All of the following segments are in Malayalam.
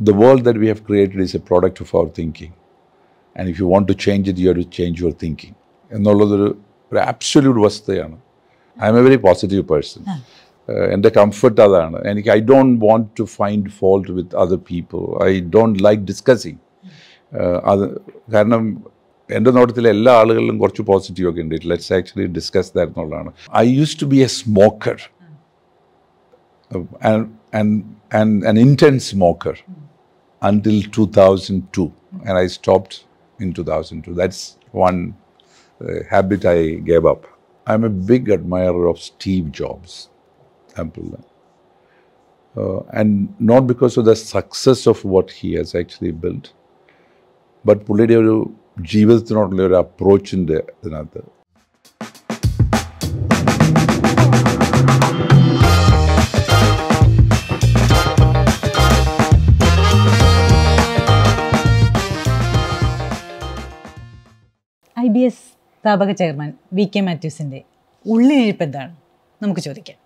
the world that we have created is a product of our thinking. And if you want to change it, you have to change your thinking. എന്നുള്ളതൊരു ഒരു ആബ്സൊല്യൂട്ട് വസ്തുതയാണ് I am a very positive person എൻ്റെ കംഫർട്ട് അതാണ് എനിക്ക് I don't want to find fault with other people I don't like discussing അത് കാരണം എൻ്റെ നോട്ടത്തിൽ എല്ലാ ആളുകളിലും കുറച്ച് പോസിറ്റീവ് ഒക്കെ ഉണ്ട് ലെറ്റ്സ് ആക്ച്വലി ഡിസ്കസ് ദാറ്റ് എന്നുള്ളതാണ് I use to be a smoker and and an intense smoker until 2002, and I stopped in 2002. That's one uh, habit I gave up. I'm a big admirer of Steve Jobs, Apple. Uh, and not because of the success of what he has actually built, but പുള്ളിയുടെ ഒരു ജീവിതത്തിനോടുള്ള ഒരു അപ്രോച്ചിൻ്റെ ഇതിനകത്ത് ബി എസ് സ്ഥാപക ചെയർമാൻ വി കെ മാത്യൂസിൻ്റെ ഉള്ളിലിരിപ്പ് എന്താണ് നമുക്ക് ചോദിക്കാം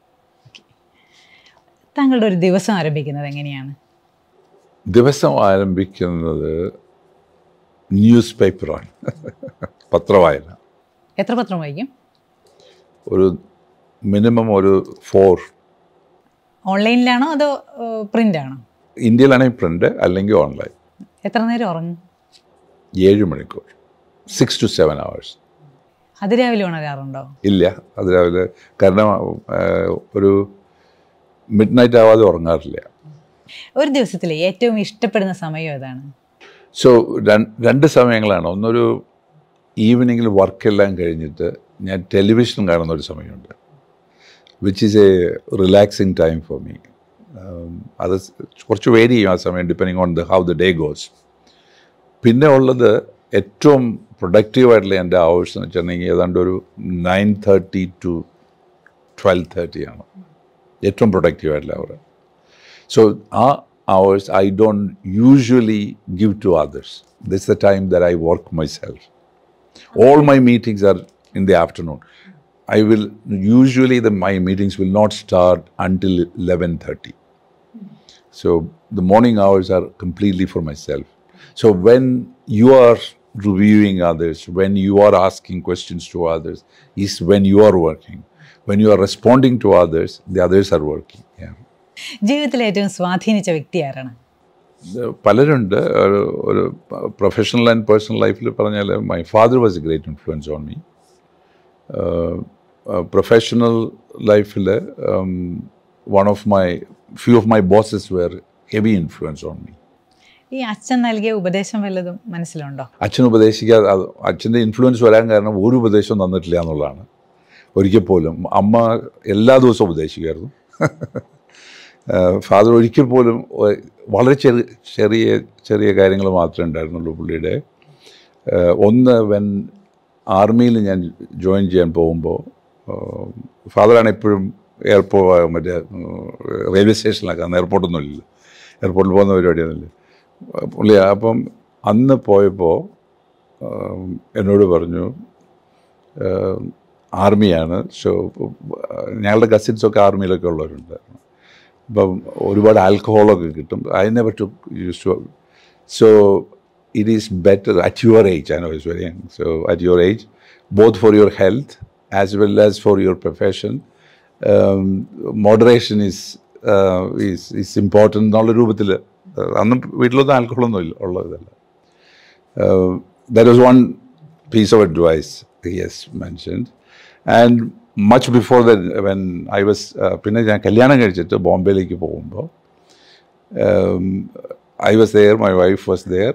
താങ്കളുടെ ഒരു ദിവസം ആരംഭിക്കുന്നത് എങ്ങനെയാണ് ദിവസം ആരംഭിക്കുന്നത് ന്യൂസ് പേപ്പറാണ് പത്രവായന എത്ര പത്രം വായിക്കും ഒരു മിനിമം ഒരു ഫോർ ഓൺലൈനിലാണോ അതോ പ്രിന്റ് ആണോ ഇന്ത്യയിലാണെങ്കിൽ പ്രിന്റ് അല്ലെങ്കിൽ ഓൺലൈൻ എത്ര നേരം ഉറങ്ങും ഏഴ് മണിക്കൂർ സിക്സ് ടു സെവൻ അവേഴ്സ് അതിരാവിലെ ഉണരാറുണ്ടോ ഇല്ല അതിരാവിലെ കാരണം ഒരു മിഡ് നൈറ്റ് ആവാതെ ഉറങ്ങാറില്ല ഒരു ദിവസത്തിലെ ഏറ്റവും ഇഷ്ടപ്പെടുന്ന സമയം ഏതാണ് സോ രണ്ട് സമയങ്ങളാണ് ഒന്നൊരു ഈവനിങ്ങിൽ വർക്കെല്ലാം കഴിഞ്ഞിട്ട് ഞാൻ ടെലിവിഷൻ കാണുന്ന ഒരു സമയമുണ്ട് which is a relaxing time for me അത് കുറച്ച് വേരി ചെയ്യും ആ സമയം depending on the how the day goes പിന്നെ ഉള്ളത് ഏറ്റവും Productive പ്രൊഡക്റ്റീവായിട്ടുള്ള എൻ്റെ ആവേഴ്സ് എന്ന് വെച്ചിട്ടുണ്ടെങ്കിൽ ഏതാണ്ട് ഒരു നയൻ തേർട്ടി ടു ട്വൽവ് തേർട്ടിയാണ് ഏറ്റവും പ്രൊഡക്റ്റീവായിട്ടുള്ള hour so So, hours I don't usually give to others. That's the time that I work myself. All my meetings are in the afternoon. I will usually the, my meetings will not start until 11:30. So the morning hours are completely for myself. So when you are reviewing others, when you are asking questions to others, is when you are working. When you are responding to others, the others are working. Yeah. ജീവിതത്തിൽ ഏറ്റവും സ്വാധീനിച്ച വ്യക്തി ആരാണ് പലരുണ്ട് ഒരു പ്രൊഫഷണൽ ആൻഡ് പേഴ്സണൽ ലൈഫിൽ പറഞ്ഞാൽ my father was a great influence on me professional ലൈഫിൽ one of my few of my bosses were heavy influence on me ഈ അച്ഛൻ നൽകിയ ഉപദേശം വല്ലതും മനസ്സിലുണ്ടോ അച്ഛൻ ഉപദേശിക്കാതെ അച്ഛൻ്റെ ഇൻഫ്ലുവൻസ് വരാൻ കാരണം ഒരു ഉപദേശവും തന്നിട്ടില്ല എന്നുള്ളതാണ് ഒരിക്കൽ പോലും അമ്മ എല്ലാ ദിവസവും ഉപദേശിക്കുമായിരുന്നു ഫാദർ ഒരിക്കൽ പോലും വളരെ ചെറിയ ചെറിയ ചെറിയ കാര്യങ്ങൾ മാത്രമേ ഉണ്ടായിരുന്നുള്ളൂ പുള്ളിയുടെ ഒന്ന് വെൻ ആർമിയിൽ ഞാൻ ജോയിൻ ചെയ്യാൻ പോകുമ്പോൾ ഫാദറാണ് എപ്പോഴും എയർപോർട്ട് മറ്റേ റെയിൽവേ സ്റ്റേഷനിലാക്കാം എയർപോർട്ടൊന്നും ഇല്ലല്ലോ എയർപോർട്ടിൽ പോകുന്ന പരിപാടിയൊന്നുമില്ല പുള്ളി അപ്പം അന്ന് പോയപ്പോൾ എന്നോട് പറഞ്ഞു ആർമിയാണ് ഷോ ഞങ്ങളുടെ കസിൻസൊക്കെ ആർമിയിലൊക്കെ ഉള്ളവരുണ്ട് അപ്പം ഒരുപാട് ആൽക്കഹോളൊക്കെ കിട്ടും അതിനെ പറ്റും use so it is better at your age and as very young so at your age both for your health as well as for your profession moderation is is is important എന്നുള്ള രൂപത്തിൽ അന്ന് വീട്ടിലൊന്നും ആൽക്കഹോളൊന്നും ഇല്ല ഉള്ളതല്ല there was one piece of advice yes mentioned and much before then when I was പിന്നെ ഞാൻ കല്യാണം കഴിച്ചിട്ട് ബോംബെയിലേക്ക് പോകുമ്പോൾ I was there my wife was there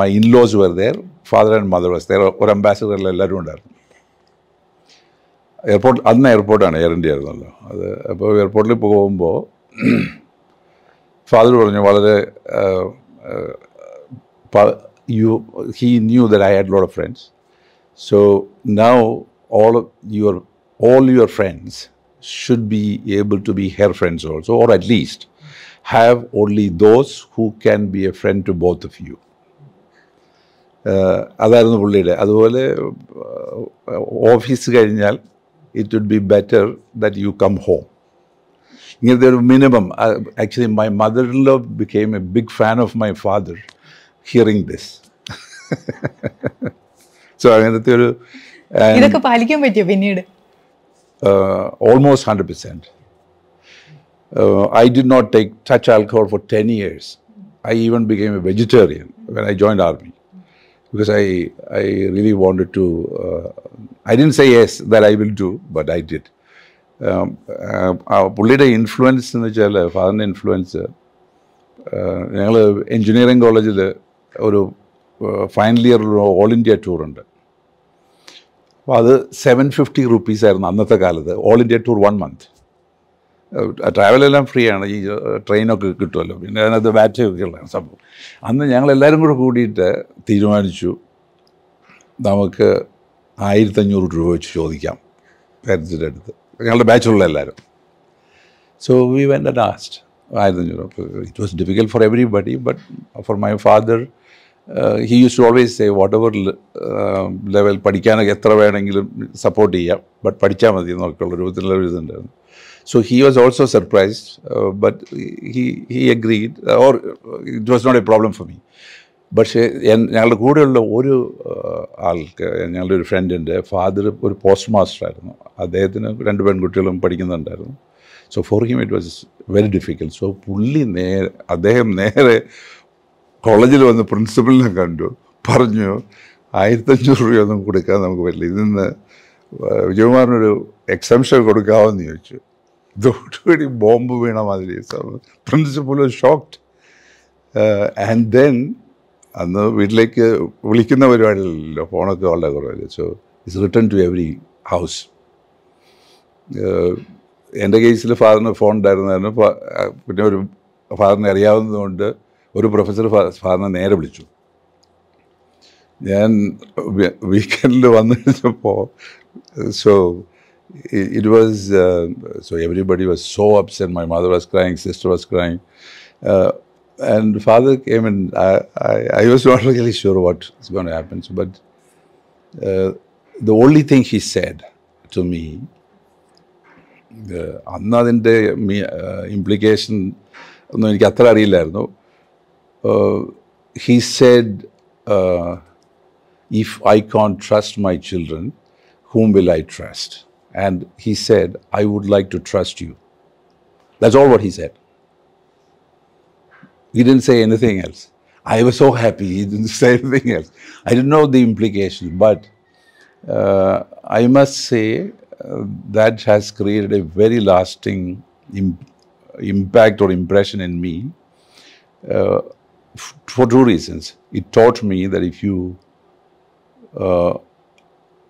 my in-laws were there father and mother was there ഒരു അംബാസിഡറിൽ എല്ലാവരും ഉണ്ടായിരുന്നു എയർപോർട്ട് അന്ന് എയർപോർട്ടാണ് എയർ ഇന്ത്യ ആയിരുന്നല്ലോ അത് അപ്പോൾ എയർപോർട്ടിൽ പോകുമ്പോൾ ഫാദർ പറഞ്ഞു വളരെ you he knew that I had load of friends so now all your all your friends should be able to be her friends also, or at least have only those who can be a friend to both of you. അതായിരുന്നു പുള്ളിയുടെ അതുപോലെ ഓഫീസ് കഴിഞ്ഞാൽ it would be better that you come home there minimum. Uh, actually, my mother-in-law became a big fan of my father hearing this. so, I mean, the theory. And, uh, almost 100%. Uh, I did not take touch alcohol for 10 years. I even became a vegetarian when I joined army. Because I, I really wanted to, uh, I didn't say yes, that I will do, but I did. പുള്ളിയുടെ ഇൻഫ്ലുവൻസ് എന്ന് വെച്ചാൽ ഫാദറിൻ്റെ ഇൻഫ്ലുവൻസ് ഞങ്ങൾ എൻജിനീയറിങ് കോളേജിൽ ഒരു ഫൈനൽ ഇയർ ഓൾ ഇന്ത്യ ടൂറുണ്ട് അപ്പോൾ അത് സെവൻ ഫിഫ്റ്റി റുപ്പീസ് ആയിരുന്നു അന്നത്തെ കാലത്ത് all India tour one month ട്രാവലെല്ലാം ഫ്രീ ആണ് ഈ ട്രെയിനൊക്കെ കിട്ടുമല്ലോ പിന്നെ അതിനകത്ത് ഒക്കെ ഉള്ളതാണ് സംഭവം അന്ന് ഞങ്ങളെല്ലാവരും കൂടെ കൂടിയിട്ട് തീരുമാനിച്ചു നമുക്ക് ആയിരത്തഞ്ഞൂറ് രൂപ വെച്ച് ചോദിക്കാം പേരൻസിൻ്റെ അടുത്ത് ഞങ്ങളുടെ ബാച്ചിലുള്ള എല്ലാവരും so we when the last asked ആയിരത്തഞ്ഞൂറ് it was difficult for everybody but for my father he used to always say whatever level പഠിക്കാനൊക്കെ എത്ര വേണമെങ്കിലും സപ്പോർട്ട് ചെയ്യാം ബട്ട് പഠിച്ചാൽ മതി എന്നൊക്കെയുള്ള രൂപത്തിലുള്ള ഒരു ഇതുണ്ടായിരുന്നു so he was also surprised but he he agreed or it was not a problem for me പക്ഷേ ഞങ്ങളുടെ കൂടെയുള്ള ഒരു ആൾക്ക് ഞങ്ങളുടെ ഒരു ഫ്രണ്ടിൻ്റെ ഫാദർ ഒരു പോസ്റ്റ് ആയിരുന്നു അദ്ദേഹത്തിന് രണ്ട് പെൺകുട്ടികളും പഠിക്കുന്നുണ്ടായിരുന്നു so for him it was very difficult so പുള്ളി നേരെ അദ്ദേഹം നേരെ കോളേജിൽ വന്ന് പ്രിൻസിപ്പലിനെ കണ്ടു പറഞ്ഞു ആയിരത്തഞ്ഞൂറ് ഒന്നും കൊടുക്കാൻ നമുക്ക് പറ്റില്ല ഇതിൽ നിന്ന് വിജയകുമാറിനൊരു എക്സംഷൻ കൊടുക്കാമെന്ന് ചോദിച്ചു ഇതോടുകൂടി ബോംബ് വീണ മാതിരി പ്രിൻസിപ്പൽ ഷോക്ക്ഡ് ആൻഡ് ദെൻ അന്ന് വീട്ടിലേക്ക് വിളിക്കുന്ന പരിപാടിയിലല്ലോ ഫോണൊക്കെ വളരെ കുറവല്ലേ so it's return to every house എൻ്റെ കേസിൽ ഫാദറിന് ഫോൺ ഉണ്ടായിരുന്നതായിരുന്നു പിന്നെ ഒരു ഫാദറിനെ അറിയാവുന്നതുകൊണ്ട് ഒരു പ്രൊഫസർ ഫാദറിനെ നേരെ വിളിച്ചു ഞാൻ വീക്കെൻഡിൽ വന്നപ്പോൾ so it was so everybody was so upset my mother was crying sister was crying and father came and I, was not really sure what is going to happen. So, but uh, the only thing he said to me, അന്നതിൻ്റെ മീ ഇംപ്ലിക്കേഷൻ ഒന്നും എനിക്ക് അത്ര അറിയില്ലായിരുന്നു he said if I can't trust my children whom will I trust? And he said, I would like to trust you. That's all what he said. He didn't say anything else. I was so happy he didn't say anything else. I didn't know the implication, but uh, I must say uh, that has created a very lasting Im impact or impression in me uh, for two reasons. It taught me that if you uh,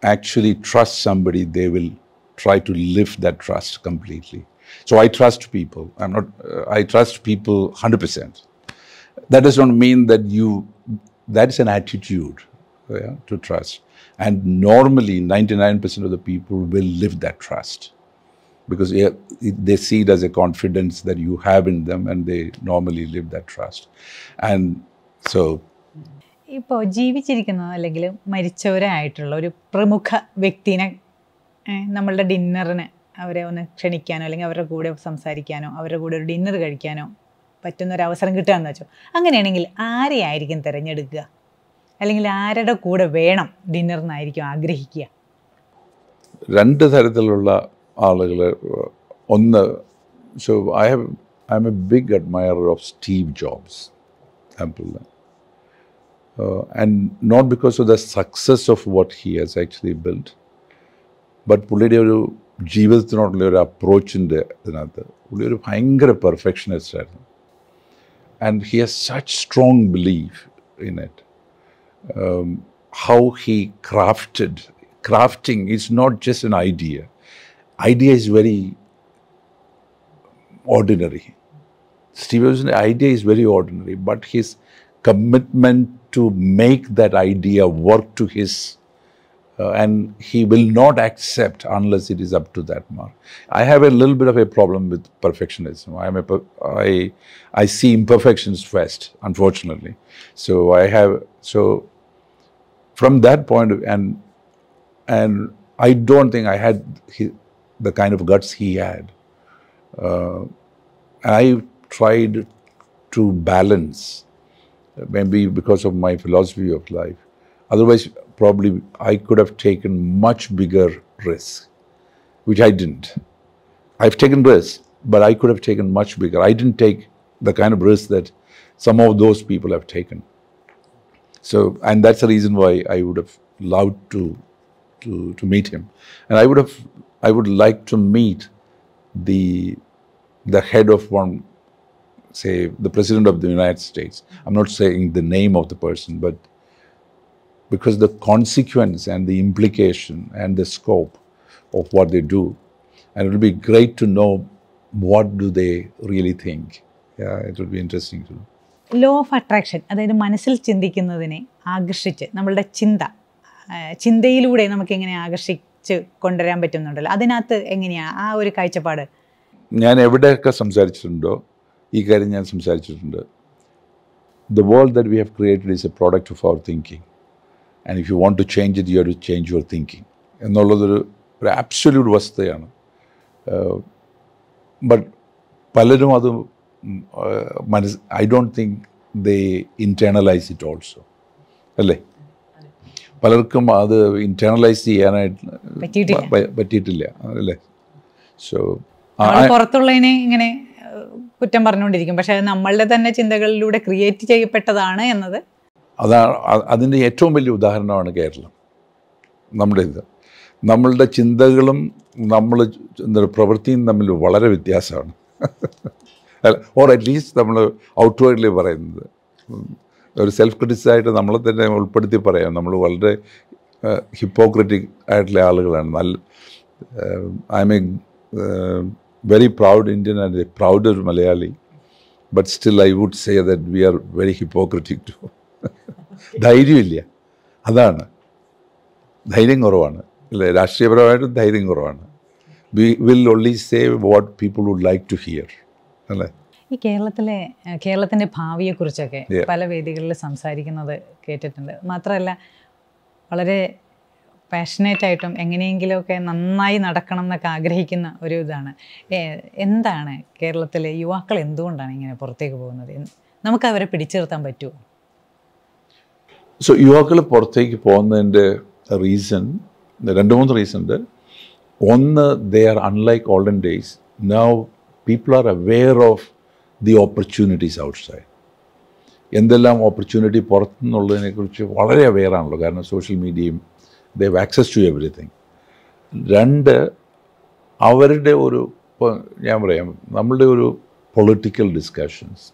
actually trust somebody, they will try to lift that trust completely. So I trust people. I'm not, uh, I trust people 100%. that does not mean that you, that is an attitude yeah, to trust. And normally, 99% of the people will live that trust because they see it as a confidence that you have in them and they normally live that trust. And so, ഇപ്പോൾ ജീവിച്ചിരിക്കുന്നതോ അല്ലെങ്കിൽ മരിച്ചവരായിട്ടുള്ള ഒരു പ്രമുഖ വ്യക്തിനെ നമ്മളുടെ ഡിന്നറിന് അവരെ ഒന്ന് ക്ഷണിക്കാനോ അല്ലെങ്കിൽ അവരുടെ കൂടെ സംസാരിക്കാനോ അവരുടെ കൂടെ ഒരു ഡിന്നർ കഴിക്കാനോ പറ്റുന്നൊരവസരം കിട്ടുകയെന്ന് വെച്ചോ അങ്ങനെയാണെങ്കിൽ ആരെയായിരിക്കും തിരഞ്ഞെടുക്കുക അല്ലെങ്കിൽ ആരുടെ കൂടെ വേണം ഡിന്നറിനായിരിക്കും ആഗ്രഹിക്കുക രണ്ട് തരത്തിലുള്ള ആളുകൾ ഒന്ന് so I have I am a big admirer of Steve Jobs ആപ്പിളിൽ and not because of the success of what he has actually build but പുള്ളിയുടെ ഒരു ജീവിതത്തിനോടുള്ള ഒരു അപ്രോച്ചിൻ്റെ ഇതിനകത്ത് പുള്ളി ഒരു ഭയങ്കര പെർഫെക്ഷനിസ്റ്റ് ആയിരുന്നു and he has such strong belief in it. Um, how he crafted, crafting is not just an idea. Idea is very ordinary. Steve Jobs' idea is very ordinary, but his commitment to make that idea work to his uh, and he will not accept unless it is up to that mark. I have a little bit of a problem with perfectionism. I am a, I, I see imperfections first, unfortunately. So I have, so from that point of, and, and I don't think I had the kind of guts he had. Uh, I tried to balance, maybe because of my philosophy of life. Otherwise, probably I could have taken much bigger risk, which I didn't. I've taken risks, but I could have taken much bigger. I didn't take the kind of risk that some of those people have taken. So, and that's the reason why I would have loved to, to, to meet him. And I would have, I would like to meet the, the head of one, say, the president of the United States. I'm not saying the name of the person, but because the consequence and the implication and the scope of what they do. And it will be great to know what do they really think. Yeah, it will be interesting to know. Law of attraction അതായത് മനസ്സിൽ ചിന്തിക്കുന്നതിനെ ആകർഷിച്ച് നമ്മളുടെ ചിന്ത ചിന്തയിലൂടെ നമുക്ക് എങ്ങനെ ആകർഷിച്ച് കൊണ്ടുവരാൻ പറ്റുന്നുണ്ടല്ലോ അതിനകത്ത് എങ്ങനെയാണ് ആ ഒരു കാഴ്ചപ്പാട് ഞാൻ എവിടെയൊക്കെ സംസാരിച്ചിട്ടുണ്ടോ ഈ കാര്യം ഞാൻ സംസാരിച്ചിട്ടുണ്ട് the world that we have created is a product of our thinking and if you want to change it you to change your thinking എന്നുള്ളതൊരു ഒരു ആബ്സൊല്യൂട്ട് വസ്തുതയാണ് ബട്ട് uh, പലരും അത് മനസ് I don't think they internalise it also അല്ലേ പലർക്കും അത് ഇൻറ്റേണലൈസ് ചെയ്യാനായിട്ട് പറ്റിയിട്ടില്ല അല്ലേ സോ പുറത്തുള്ളതിനെ ഇങ്ങനെ കുറ്റം പറഞ്ഞുകൊണ്ടിരിക്കും പക്ഷേ നമ്മളുടെ തന്നെ ചിന്തകളിലൂടെ ക്രിയേറ്റ് ചെയ്യപ്പെട്ടതാണ് എന്നത് അതാണ് അതിൻ്റെ ഏറ്റവും വലിയ ഉദാഹരണമാണ് കേരളം നമ്മുടെ ഇത് നമ്മളുടെ ചിന്തകളും നമ്മൾ എന്താ പ്രവൃത്തിയും തമ്മിൽ വളരെ വ്യത്യാസമാണ് ഓർ അറ്റ്ലീസ്റ്റ് നമ്മൾ ഔട്ട്വേർഡ്ലി പറയുന്നത് ഒരു സെൽഫ് ക്രിറ്റിസായിട്ട് നമ്മളെ തന്നെ ഉൾപ്പെടുത്തി പറയാം നമ്മൾ വളരെ ഹിപ്പോക്രറ്റിക് ആയിട്ടുള്ള ആളുകളാണ് നല്ല I am a very proud Indian and a proud Malayali but still I would say that we are very hypocritic to ധൈര്യമില്ല അതാണ് ധൈര്യം കുറവാണ് അല്ലേ രാഷ്ട്രീയപരമായിട്ട് ധൈര്യം കുറവാണ് we will only say what people would like to hear അല്ലേ ഈ കേരളത്തിലെ കേരളത്തിൻ്റെ ഭാവിയെക്കുറിച്ചൊക്കെ പല വേദികളിൽ സംസാരിക്കുന്നത് കേട്ടിട്ടുണ്ട് മാത്രമല്ല വളരെ പാഷനേറ്റ് ആയിട്ടും എങ്ങനെയെങ്കിലുമൊക്കെ നന്നായി നടക്കണം എന്നൊക്കെ ആഗ്രഹിക്കുന്ന ഒരു ഇതാണ് എന്താണ് കേരളത്തിലെ യുവാക്കൾ എന്തുകൊണ്ടാണ് ഇങ്ങനെ പുറത്തേക്ക് പോകുന്നത് നമുക്ക് അവരെ പിടിച്ചു നിർത്താൻ പറ്റുമോ സോ യുവാക്കൾ പുറത്തേക്ക് പോകുന്നതിൻ്റെ റീസൺ രണ്ട് മൂന്ന് റീസൺ ഉണ്ട് ഒന്ന് they are unlike olden days now people are aware of the opportunities outside എന്തെല്ലാം ഓപ്പർച്യൂണിറ്റി പുറത്തുനിന്നുള്ളതിനെക്കുറിച്ച് വളരെ അവെയർ ആണല്ലോ കാരണം സോഷ്യൽ മീഡിയയും they have access to everything രണ്ട് അവരുടെ ഒരു ഇപ്പോൾ ഞാൻ പറയാം നമ്മളുടെ ഒരു പൊളിറ്റിക്കൽ ഡിസ്കഷൻസ്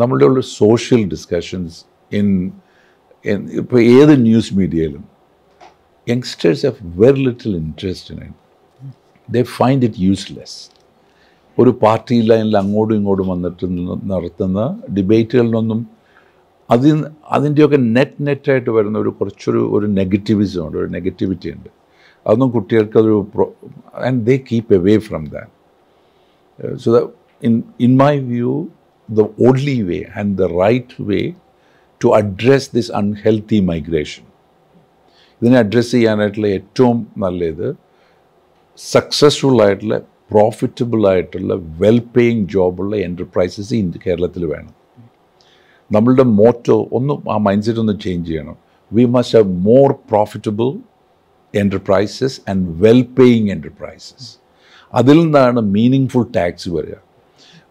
നമ്മളുടെ ഒരു സോഷ്യൽ ഡിസ്കഷൻസ് ഇൻ ഇപ്പോൾ ഏത് ന്യൂസ് മീഡിയയിലും youngsters have very little interest in they find it useless ഒരു പാർട്ടി ലൈനിൽ അങ്ങോട്ടും ഇങ്ങോട്ടും വന്നിട്ട് നടത്തുന്ന ഡിബേറ്റുകളിലൊന്നും അതിൽ അതിൻ്റെയൊക്കെ നെറ്റ് നെറ്റായിട്ട് വരുന്ന ഒരു കുറച്ചൊരു ഒരു നെഗറ്റിവിസം ഉണ്ട് ഒരു നെഗറ്റിവിറ്റി ഉണ്ട് അതൊന്നും കുട്ടികൾക്ക് അതൊരു and they keep away from that so the in in my view the only way and the right way to address this unhealthy migration ഇതിനെ അഡ്രസ്സ് ചെയ്യാനായിട്ടുള്ള ഏറ്റവും നല്ലത് സക്സസ്ഫുൾ ആയിട്ടുള്ള പ്രോഫിറ്റബിൾ ആയിട്ടുള്ള വെൽ പേയിങ് ജോബുള്ള എൻ്റർപ്രൈസസ് ഇന്ത്യ കേരളത്തിൽ വേണം നമ്മളുടെ മോറ്റോ ഒന്ന് ആ മൈൻഡ് സെറ്റ് ഒന്ന് ചേഞ്ച് ചെയ്യണം we must have more profitable enterprises and well paying enterprises അതിൽ നിന്നാണ് മീനിങ് ഫുൾ ടാക്സ് വരിക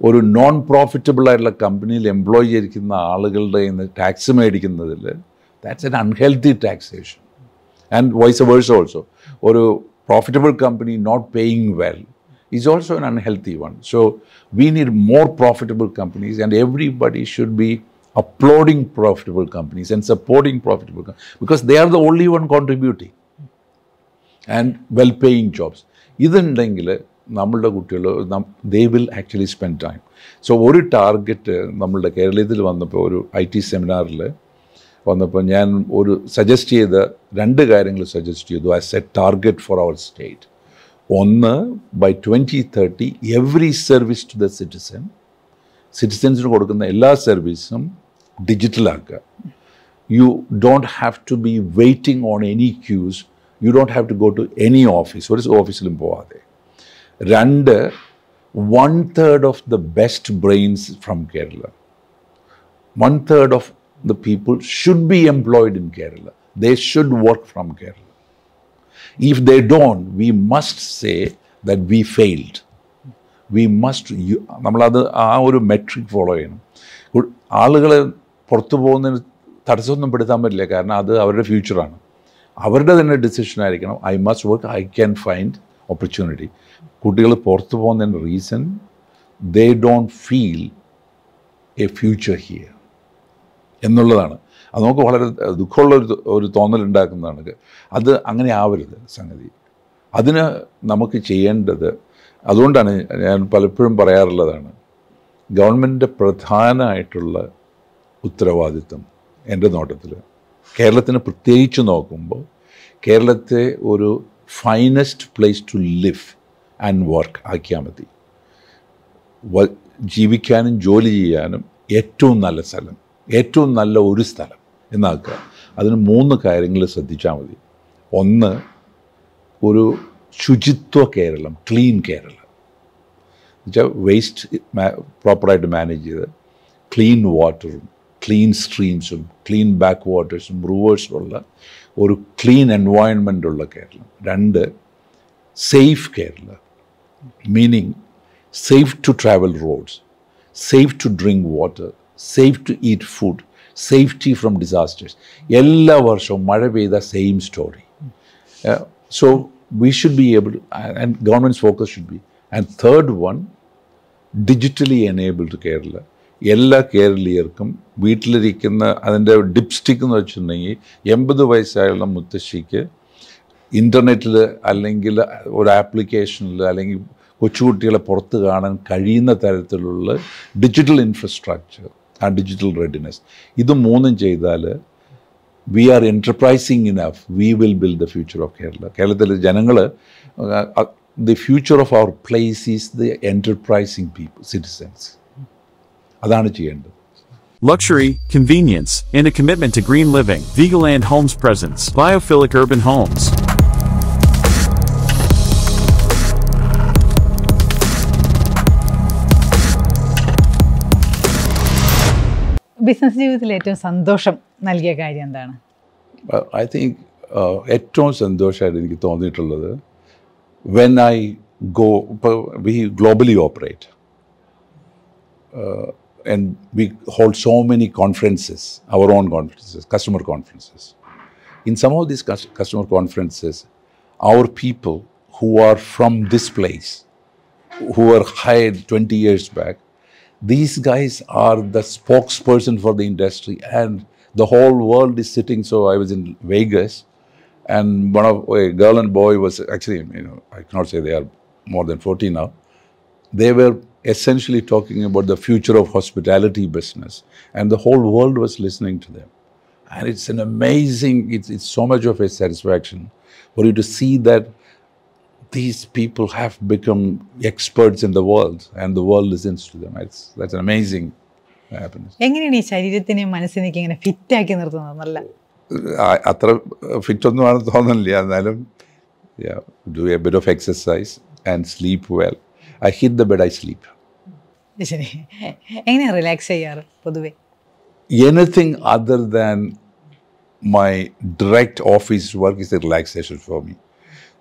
Or a non-profitable company, ഒരു നോൺ പ്രോഫിറ്റബിൾ ആയിട്ടുള്ള കമ്പനിയിൽ എംപ്ലോയി ആയിരിക്കുന്ന ആളുകളുടെ നിന്ന് tax That's an unhealthy taxation, and vice versa also. Or a profitable company not paying well is also an unhealthy one. So we need more profitable companies and everybody should be applauding profitable companies and supporting profitable companies because they are the only one contributing and well-paying jobs. ഇതുണ്ടെങ്കിൽ നമ്മളുടെ കുട്ടികൾ they will actually spend time so ഒരു ടാർഗറ്റ് നമ്മളുടെ കേരളത്തിൽ വന്നപ്പോൾ ഒരു ഐ ടി സെമിനാറിൽ വന്നപ്പോൾ ഞാൻ ഒരു സജസ്റ്റ് ചെയ്ത രണ്ട് കാര്യങ്ങൾ സജസ്റ്റ് ചെയ്തു as a target for our state ഒന്ന് by twenty thirty every service to the citizen സിറ്റിസൻസിന് കൊടുക്കുന്ന എല്ലാ സർവീസും ഡിജിറ്റലാക്കുക you don't have to be waiting on any queues you don't have to go to any office ഒരു ഓഫീസിലും പോവാതെ രണ്ട് one third of the best brains from Kerala one third of the people should be employed in Kerala they should work from Kerala if they don't we must say that we failed we must നമ്മളത് ആ ഒരു മെട്രിക് ഫോളോ ചെയ്യണം ആളുകളെ പുറത്തു പോകുന്നതിന് തടസ്സമൊന്നും പെടുത്താൻ പറ്റില്ല കാരണം അത് അവരുടെ ഫ്യൂച്ചറാണ് അവരുടെ തന്നെ ഡിസിഷൻ ആയിരിക്കണം I must work I can find opportunity കുട്ടികൾ പുറത്തു പോകുന്നതിൻ്റെ reason they don't feel a future here എന്നുള്ളതാണ് അത് നമുക്ക് വളരെ ദുഃഖമുള്ള ഒരു ഒരു തോന്നലുണ്ടാക്കുന്നതാണ് അത് അങ്ങനെ ആവരുത് സംഗതി അതിന് നമുക്ക് ചെയ്യേണ്ടത് അതുകൊണ്ടാണ് ഞാൻ പലപ്പോഴും പറയാറുള്ളതാണ് ഗവൺമെൻറ്റിൻ്റെ പ്രധാനമായിട്ടുള്ള ഉത്തരവാദിത്വം എൻ്റെ നോട്ടത്തിൽ കേരളത്തിന് പ്രത്യേകിച്ച് നോക്കുമ്പോൾ കേരളത്തെ ഒരു finest place to live and work ആക്കിയാൽ മതി ജീവിക്കാനും ജോലി ചെയ്യാനും ഏറ്റവും നല്ല സ്ഥലം ഏറ്റവും നല്ല ഒരു സ്ഥലം എന്നാക്കുക അതിന് മൂന്ന് കാര്യങ്ങൾ ശ്രദ്ധിച്ചാൽ മതി ഒന്ന് ഒരു ശുചിത്വ കേരളം ക്ലീൻ കേരളം എന്നുവെച്ചാൽ വേസ്റ്റ് പ്രോപ്പറായിട്ട് മാനേജ് ചെയ്ത് ക്ലീൻ വാട്ടറും ക്ലീൻ സ്ട്രീംസും ക്ലീൻ ബാക്ക് വാട്ടേഴ്സും റിവേഴ്സും ഉള്ള ഒരു ക്ലീൻ എൻവയോൺമെൻ്റ് ഉള്ള കേരളം രണ്ട് safe Kerala meaning safe to travel roads safe to drink water safe to eat food safety from disasters എല്ലാ വർഷവും മഴ പെയ്ത same story so we should be able and governments focus should be and third one digitally enabled Kerala എല്ലാ കേരളീയർക്കും വീട്ടിലിരിക്കുന്ന അതിൻ്റെ ഡിപ്സ്റ്റിക് എന്ന് വെച്ചിട്ടുണ്ടെങ്കിൽ എൺപത് വയസ്സായുള്ള മുത്തശ്ശിക്ക് ഇൻ്റർനെറ്റിൽ അല്ലെങ്കിൽ ഒരു ആപ്ലിക്കേഷനിൽ അല്ലെങ്കിൽ കൊച്ചുകുട്ടികളെ പുറത്ത് കാണാൻ കഴിയുന്ന തരത്തിലുള്ള ഡിജിറ്റൽ ഇൻഫ്രാസ്ട്രക്ചർ ആ ഡിജിറ്റൽ റെഡിനെസ് ഇത് മൂന്നും ചെയ്താൽ we are enterprising enough we will build the future of Kerala കേരളത്തിലെ ജനങ്ങൾ the future of our place is the enterprising people citizens അതാണ് ചെയ്യേണ്ടത് Luxury, convenience, and a commitment to green living. Vigaland Homes presents Biophilic Urban Homes. Business ജീവിതത്തിൽ ഏറ്റവും സന്തോഷം നൽകിയ കാര്യം എന്താണ് ഐ തിങ്ക് ഏറ്റവും സന്തോഷമായിട്ട് എനിക്ക് തോന്നിയിട്ടുള്ളത് വെൻ ഐ ഗോ ഇപ്പോൾ we globally operate and we hold so many conferences, our own conferences, customer conferences. In some of these customer conferences, our people who are from this place, who were hired 20 years back, these guys are the spokesperson for the industry and the whole world is sitting. So I was in Vegas and one of a girl and boy was actually, you know, I cannot say they are more than 40 now. They were essentially talking about the future of hospitality business. And the whole world was listening to them. And it's an amazing, it's, it's so much of a satisfaction for you to see that these people have become experts in the world and the world listens to them. It's, that's an amazing happiness. എങ്ങനെയാണ് ഈ ശരീരത്തിനെയും മനസ്സിനെയൊക്കെ ഇങ്ങനെ ഫിറ്റാക്കി നിർത്തുന്നത് നല്ല അത്ര ഫിറ്റൊന്നും ആണ് തോന്നുന്നില്ല എന്നാലും do a bit of exercise and sleep well I hit the bed I sleep Anything other than my direct office work is a relaxation for me.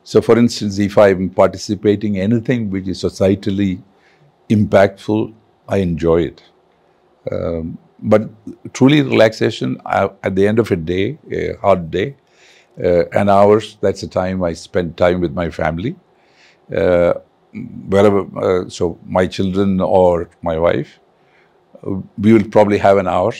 So, for instance, if I'm participating anything which is societally impactful, I enjoy it. Um, but truly, relaxation I, at the end of a day, a hard day, uh, an hours, that's the time I spend time with my family. Uh, wherever, uh, so my children or my wife, we will probably have an hour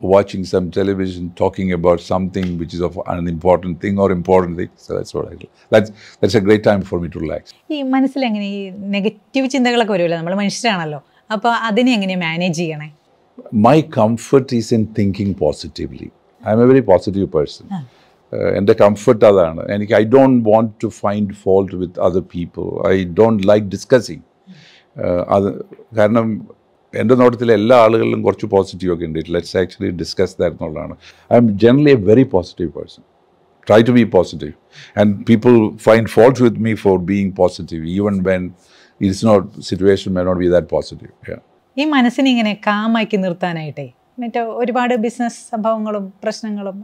watching some television, talking about something which is of an important thing or important thing. So that's what I do. That's, that's a great time for me to relax. ഈ മനസ്സിൽ എങ്ങനെ ഈ നെഗറ്റീവ് ചിന്തകളൊക്കെ വരുമല്ലോ നമ്മൾ മനുഷ്യരാണല്ലോ അപ്പോൾ അതിനെ എങ്ങനെ മാനേജ് ചെയ്യണേ my comfort is in thinking positively I am a very positive person എൻ്റെ കംഫർട്ട് അതാണ് എനിക്ക് I don't want to find fault with other people I don't like discussing അത് കാരണം എൻ്റെ നോട്ടത്തിലെ എല്ലാ ആളുകളിലും കുറച്ച് പോസിറ്റീവ് ഒക്കെ ഉണ്ട് it let's actually discuss that എന്നുള്ളതാണ് I am generally a very positive person try to be positive and people find fault with me for being positive even when it's not situation may not be that positive ഈ മനസ്സിനെ ഇങ്ങനെ കാമാക്കി നിർത്താനായിട്ടേ മറ്റേ ഒരുപാട് ബിസിനസ് സംഭവങ്ങളും പ്രശ്നങ്ങളും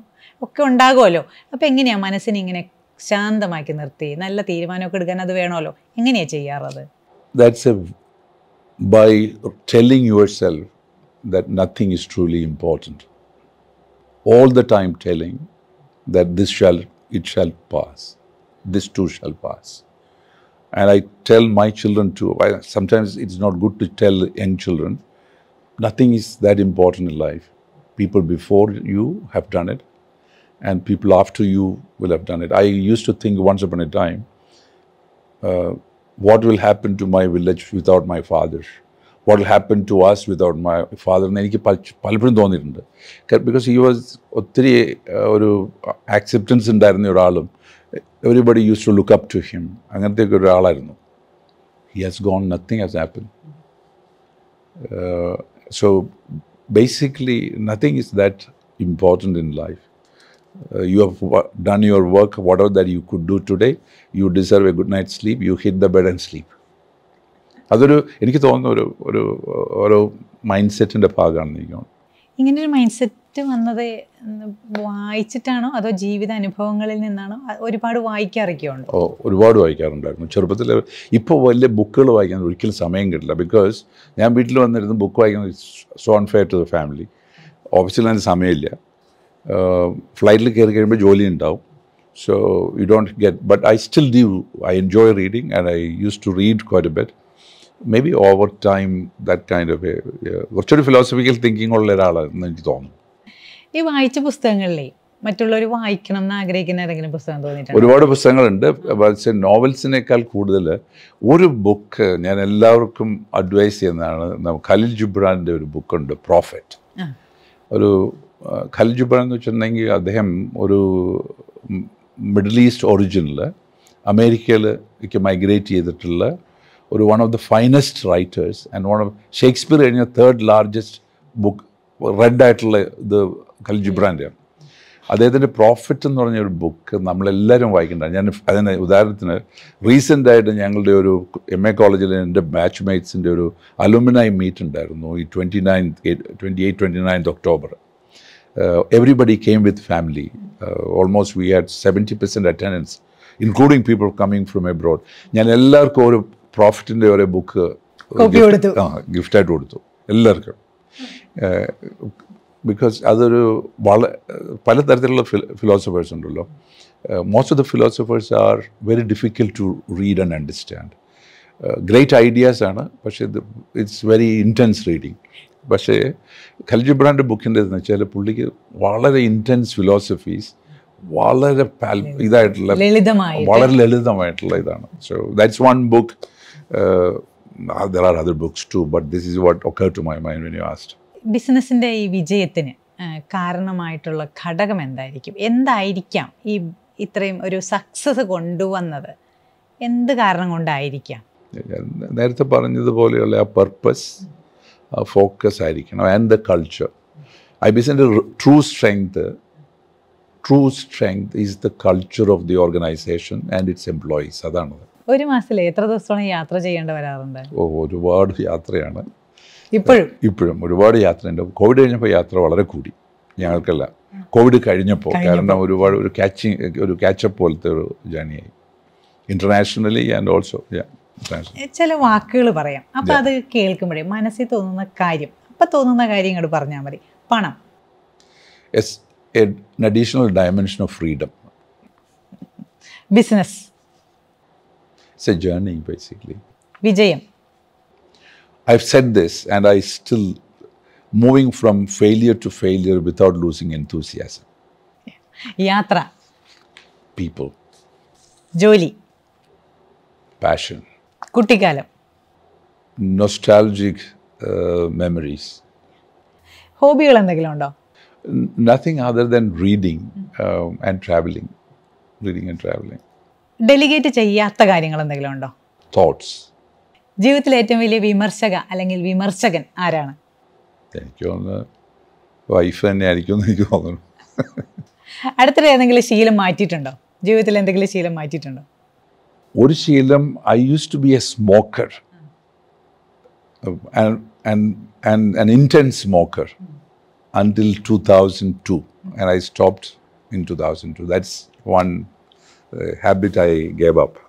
ഒക്കെ ഉണ്ടാകുമല്ലോ അപ്പോൾ എങ്ങനെയാണ് മനസ്സിനെ ഇങ്ങനെ ശാന്തമാക്കി നിർത്തി നല്ല തീരുമാനമൊക്കെ എടുക്കാൻ അത് വേണമല്ലോ എങ്ങനെയാണ് ചെയ്യാറത് that's a by telling yourself that nothing is truly important all the time telling that this shall it shall pass this too shall pass and i tell my children too I, sometimes it's not good to tell young children nothing is that important in life people before you have done it and people after you will have done it. I used to think once upon a time, uh, what will happen to my village without my father? What will happen to us without my father? Because he was uh, acceptance in Everybody used to look up to him. He has gone, nothing has happened. Uh, so basically, nothing is that important in life. Uh, you have done your work, whatever that you could do today. You deserve a good night's sleep. You hit the bed and sleep. അതൊരു എനിക്ക് തോന്നുന്ന ഒരു ഒരു ഓരോ മൈൻഡ് സെറ്റിൻ്റെ ഭാഗമാണ് എനിക്ക് തോന്നുന്നത് ഇങ്ങനെ ഒരു മൈൻഡ് സെറ്റ് വന്നത് വായിച്ചിട്ടാണോ അതോ ജീവിത അനുഭവങ്ങളിൽ നിന്നാണോ ഒരുപാട് വായിക്കാറൊക്കെ ഉണ്ട് ഓ ഒരുപാട് വായിക്കാറുണ്ടായിരുന്നു ചെറുപ്പത്തിൽ ഇപ്പോൾ വലിയ ബുക്കുകൾ വായിക്കാൻ ഒരിക്കലും സമയം കിട്ടില്ല ബിക്കോസ് ഞാൻ വീട്ടിൽ വന്നിരുന്നു ബുക്ക് വായിക്കുന്നത് so unfair to the family ഓഫീസിൽ അതിന് സമയമില്ല ഫ്ലൈറ്റിൽ കയറി കഴിയുമ്പോൾ ജോലി ഉണ്ടാവും so you don't get but I still do I enjoy reading and I use to read quite bit may be over time that kind of കുറച്ചൊരു ഫിലോസഫിക്കൽ തിങ്കിങ് ഉള്ള ഒരാളാണെന്ന് എനിക്ക് തോന്നുന്നു ഈ വായിച്ച പുസ്തകങ്ങളിലേ മറ്റുള്ളവർ വായിക്കണം എന്ന് ആഗ്രഹിക്കുന്ന ഏതെങ്കിലും പുസ്തകം തോന്നിയിട്ടുണ്ട് ഒരുപാട് പുസ്തകങ്ങളുണ്ട് പക്ഷേ നോവൽസിനേക്കാൾ കൂടുതൽ ഒരു ബുക്ക് ഞാൻ എല്ലാവർക്കും അഡ്വൈസ് ചെയ്യുന്നതാണ് ഖലിൽ ജുബ്രാൻ്റെ ഒരു ബുക്കുണ്ട് പ്രോഫറ്റ് ഒരു ഖൽജുബർ എന്ന് വെച്ചിട്ടുണ്ടെങ്കിൽ അദ്ദേഹം ഒരു മിഡിൽ ഈസ്റ്റ് ഒറിജിനിൽ അമേരിക്കയിലേക്ക് മൈഗ്രേറ്റ് ചെയ്തിട്ടുള്ള ഒരു one of the finest writers and one of Shakespeare കഴിഞ്ഞ തേർഡ് ലാർജസ്റ്റ് ബുക്ക് റെഡ് ആയിട്ടുള്ള ഇത് ഖൽജിബ്രാൻ്റെയാണ് അദ്ദേഹത്തിൻ്റെ പ്രോഫിറ്റ് എന്ന് പറഞ്ഞ ഒരു ബുക്ക് നമ്മളെല്ലാവരും വായിക്കേണ്ടതാണ് ഞാൻ അതിന് ഉദാഹരണത്തിന് റീസെൻ്റായിട്ട് ഞങ്ങളുടെ ഒരു എം എ കോളേജിൽ എൻ്റെ ബാച്ച് മേറ്റ്സിൻ്റെ ഒരു അലുമിനായി മീറ്റ് ഉണ്ടായിരുന്നു ഈ twenty ninth twenty eight twenty ninth October Uh, everybody came with family. Uh, almost we had 70% attendance, including people coming from abroad. ഞാൻ എല്ലാവർക്കും ഒരു പ്രോഫിറ്റിൻ്റെ ഒരു ബുക്ക് uh, ആ ഗിഫ്റ്റായിട്ട് കൊടുത്തു എല്ലാവർക്കും ബിക്കോസ് അതൊരു വള പലതരത്തിലുള്ള ഫിലോസഫേഴ്സ് ഉണ്ടല്ലോ most of the philosophers are very difficult to read and understand great ഐഡിയാസാണ് പക്ഷേ ഇത് ഇറ്റ്സ് വെരി ഇൻറ്റൻസ് റീഡിങ് പക്ഷേ ഖലിജ് ഇബ്രാൻ്റെ ബുക്കിൻ്റെ എന്ന് വെച്ചാൽ പുള്ളിക്ക് വളരെ ഇൻറ്റൻസ് ഫിലോസഫീസ് വളരെ ഇതായിട്ടുള്ള വളരെ ലളിതമായിട്ടുള്ള ഇതാണ് so that's one book there are other books too but this is what ഒക്കെ to my mind when you asked ബിസിനസ്സിൻ്റെ ഈ വിജയത്തിന് കാരണമായിട്ടുള്ള ഘടകം എന്തായിരിക്കും എന്തായിരിക്കാം ഈ ഇത്രയും ഒരു സക്സസ് കൊണ്ടുവന്നത് എന്ത് കാരണം കൊണ്ടായിരിക്കാം നേരത്തെ പറഞ്ഞതുപോലെയുള്ള ആ പർപ്പസ് ഫോക്കസ് ആയിരിക്കണം ആൻഡ് ദ കൾച്ചർ ഐ ബിസിൻ്റെ true strength true strength is the culture of the organisation and its employees അതാണ് ഒരു മാസത്തിൽ എത്ര ദിവസമാണ് യാത്ര ചെയ്യേണ്ടി വരാറുണ്ട് ഓ ഒരുപാട് യാത്രയാണ് ഇപ്പോഴും ഇപ്പോഴും ഒരുപാട് യാത്രയുണ്ട് കോവിഡ് കഴിഞ്ഞപ്പോൾ യാത്ര വളരെ കൂടി ഞങ്ങൾക്കല്ല കോവിഡ് കഴിഞ്ഞപ്പോൾ കാരണം ഒരുപാട് ഒരു കാച്ചിങ് ഒരു കാച്ചപ്പ് പോലത്തെ ഒരു ജേണിയായി ഇൻ്റർനാഷണലി ആൻഡ് ഓൾസോ ചില വാക്കുകൾ പറയാം അപ്പൊ അത് കേൾക്കുമ്പോഴേ മനസ്സിൽ തോന്നുന്ന കാര്യം അപ്പൊ തോന്നുന്ന കാര്യം ഇങ്ങോട്ട് പറഞ്ഞാൽ മതി പണം as additional dimension of freedom business വിജയം I set this and I still moving from failure to failure without losing enthusiasm യാത്ര പീപ്പിൾ ജോലി പാഷൻ കുട്ടിക്കാലം മെമ്മറീസ് ഹോബികൾ uh, എന്തെങ്കിലും ഉണ്ടോ nothing other than reading and travelling reading and travelling delegate ചെയ്യാത്ത കാര്യങ്ങൾ എന്തെങ്കിലും ഉണ്ടോ തോട്ട്സ് ജീവിതത്തിലെ ഏറ്റവും വലിയ വിമർശക അല്ലെങ്കിൽ വിമർശകൻ ആരാണ് എനിക്ക് തോന്നുന്നു വൈഫ് തന്നെ ആയിരിക്കും എനിക്ക് തോന്നുന്നു അടുത്തിടെ ഏതെങ്കിലും ശീലം മാറ്റിയിട്ടുണ്ടോ ജീവിതത്തിൽ എന്തെങ്കിലും ശീലം മാറ്റിയിട്ടുണ്ടോ ഒരു ശീലം I use to be a smoker and and intense smoker until two thousand two and I stopped in two thousand two that's one habit I gave up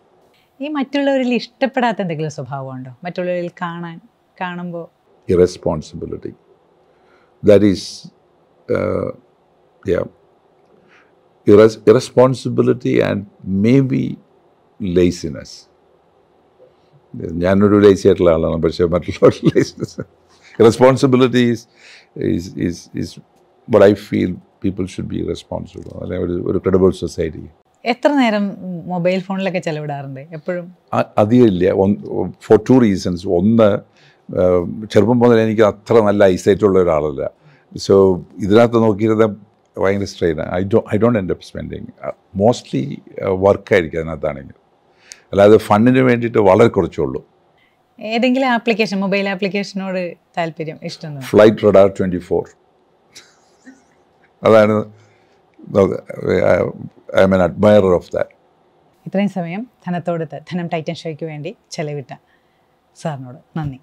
ഈ മറ്റുള്ളവരിൽ ഇഷ്ടപ്പെടാത്ത എന്തെങ്കിലും സ്വഭാവമുണ്ടോ മറ്റുള്ളവരിൽ കാണാൻ കാണുമ്പോൾ irresponsibility that is irresponsibility and may be laziness ഞാനൊരു ലേസി ആയിട്ടുള്ള ആളാണ് പക്ഷേ മറ്റുള്ളവരുടെ laziness responsibility is is is what I feel people should be responsible അല്ലെങ്കിൽ ഒരു ഒരു ക്രെഡിബിൾ സൊസൈറ്റി എത്ര നേരം മൊബൈൽ ഫോണിലൊക്കെ ചെലവിടാറുണ്ട് എപ്പോഴും അധികമില്ല ഫോർ ടു റീസൺസ് ഒന്ന് ചെറുപ്പം മുതൽ എനിക്ക് അത്ര നല്ല ഐസൈറ്റ് ഉള്ള ഒരാളല്ല സോ ഇതിനകത്ത് നോക്കിയിരുന്ന ഭയങ്കര സ്ട്രെയിനാണ് I do I don't end up spending mostly വർക്കായിരിക്കും അതിനകത്താണെങ്കിൽ അല്ലാതെ ഫണ്ടിന് വേണ്ടിയിട്ട് വളരെ കുറച്ചേ ഉള്ളൂ ഏതെങ്കിലും ആപ്ലിക്കേഷൻ മൊബൈൽ ആപ്ലിക്കേഷനോട് താല്പര്യം ഇഷ്ടം ഫ്ലൈറ്റ് റഡാർ ട്വൻറ്റി ഫോർ അതാണ് I am an admirer of that ഇത്രയും സമയം ധനത്തോട് ധനം ടൈറ്റൻ ഷോയ്ക്ക് വേണ്ടി ചെലവിട്ട സാറിനോട് നന്ദി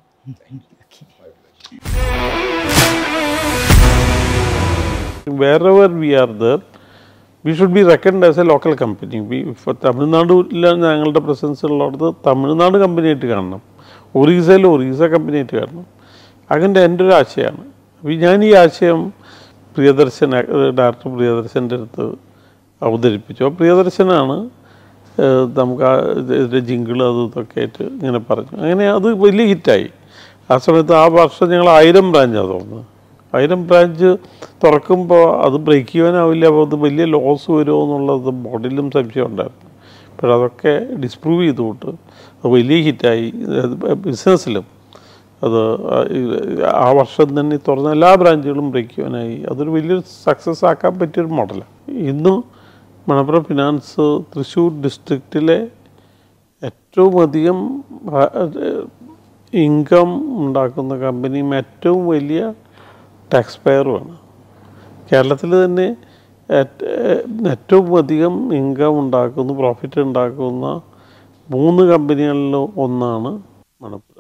ever we are there we should be recognised as a local company ഇപ്പോൾ തമിഴ്നാടില്ല ഞങ്ങളുടെ പ്രസൻസ് ഉള്ളിടത്ത് തമിഴ്നാട് കമ്പനിയായിട്ട് കാണണം ഒറീസയിൽ ഒറീസ കമ്പനിയായിട്ട് കാണണം അങ്ങനെ എൻ്റെ ഒരു ആശയമാണ് അപ്പോൾ ഞാൻ ഈ ആശയം പ്രിയദർശൻ ഡയറക്ടർ പ്രിയദർശൻ്റെ അടുത്ത് അവതരിപ്പിച്ചു അപ്പോൾ പ്രിയദർശനാണ് നമുക്ക് ആ ഇതിൻ്റെ ജിങ്കിൾ അത് ഇതൊക്കെ ആയിട്ട് ഇങ്ങനെ പറഞ്ഞു അങ്ങനെ അത് വലിയ ഹിറ്റായി ആ സമയത്ത് ആ വർഷം ഞങ്ങൾ ആയിരം ബ്രാഞ്ചാണ് തോന്നുന്നത് പൈരം ബ്രാഞ്ച് തുറക്കുമ്പോൾ അത് ബ്രേക്ക് ചെയ്യാനാവില്ല അപ്പോൾ അത് വലിയ ലോസ് വരുമോ എന്നുള്ളത് ബോഡിലും സംശയം ഉണ്ടായിരുന്നു പക്ഷേ അതൊക്കെ ഡിസ്പ്രൂവ് ചെയ്തുകൊണ്ട് അത് വലിയ ഹിറ്റായി ബിസിനസ്സിലും അത് ആ വർഷം തന്നെ തുറന്ന എല്ലാ ബ്രാഞ്ചുകളും ബ്രേക്ക് ചെയ്യാനായി അതൊരു വലിയൊരു സക്സസ് ആക്കാൻ പറ്റിയൊരു മോഡലാണ് ഇന്നും മണപ്പുറം ഫിനാൻസ് തൃശ്ശൂർ ഡിസ്ട്രിക്റ്റിലെ ഏറ്റവും അധികം ഇൻകം ഉണ്ടാക്കുന്ന കമ്പനിയും ഏറ്റവും വലിയ ടാക്സ് പെയറുമാണ് കേരളത്തിൽ തന്നെ ഏറ്റവും അധികം ഇൻകം ഉണ്ടാക്കുന്നു പ്രോഫിറ്റ് ഉണ്ടാക്കുന്ന മൂന്ന് കമ്പനികളിൽ ഒന്നാണ് മണപ്പുറം